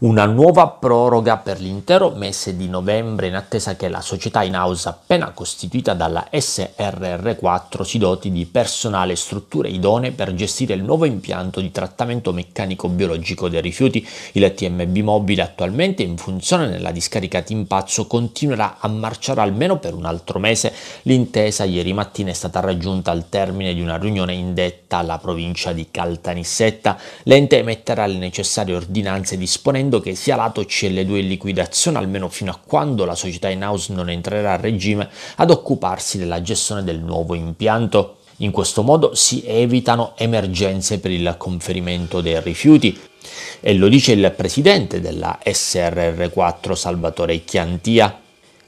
Una nuova proroga per l'intero mese di novembre in attesa che la società in house appena costituita dalla SRR4 si doti di personale e strutture idonee per gestire il nuovo impianto di trattamento meccanico biologico dei rifiuti. Il TMB mobile attualmente in funzione nella discarica Timpazzo continuerà a marciare almeno per un altro mese. L'intesa ieri mattina è stata raggiunta al termine di una riunione indetta alla provincia di Caltanissetta. L'ente emetterà le necessarie ordinanze disponendo ritenendo che sia lato CL2 in liquidazione, almeno fino a quando la società in-house non entrerà a regime, ad occuparsi della gestione del nuovo impianto. In questo modo si evitano emergenze per il conferimento dei rifiuti, e lo dice il presidente della SRR4 Salvatore Chiantia.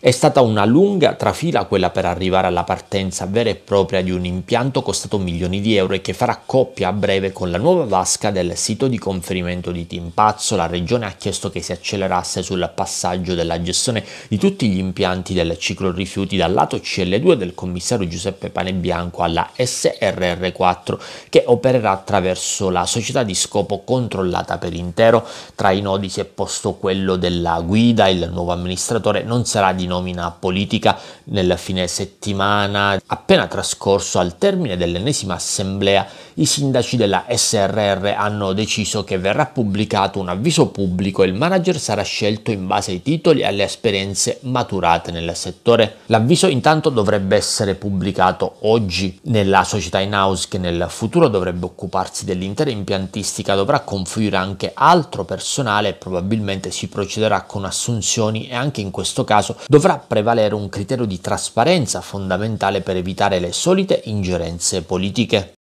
È stata una lunga trafila quella per arrivare alla partenza vera e propria di un impianto costato milioni di euro e che farà coppia a breve con la nuova vasca del sito di conferimento di Timpazzo. La regione ha chiesto che si accelerasse sul passaggio della gestione di tutti gli impianti del ciclo rifiuti dal lato CL2 del commissario Giuseppe Panebianco alla SRR4 che opererà attraverso la società di scopo controllata per intero. Tra i nodi si è posto quello della guida, il nuovo amministratore non sarà di nomina politica nel fine settimana appena trascorso al termine dell'ennesima assemblea i sindaci della SRR hanno deciso che verrà pubblicato un avviso pubblico e il manager sarà scelto in base ai titoli e alle esperienze maturate nel settore. L'avviso intanto dovrebbe essere pubblicato oggi nella società in house che nel futuro dovrebbe occuparsi dell'intera impiantistica dovrà confluire anche altro personale e probabilmente si procederà con assunzioni e anche in questo caso dovrebbe dovrà prevalere un criterio di trasparenza fondamentale per evitare le solite ingerenze politiche.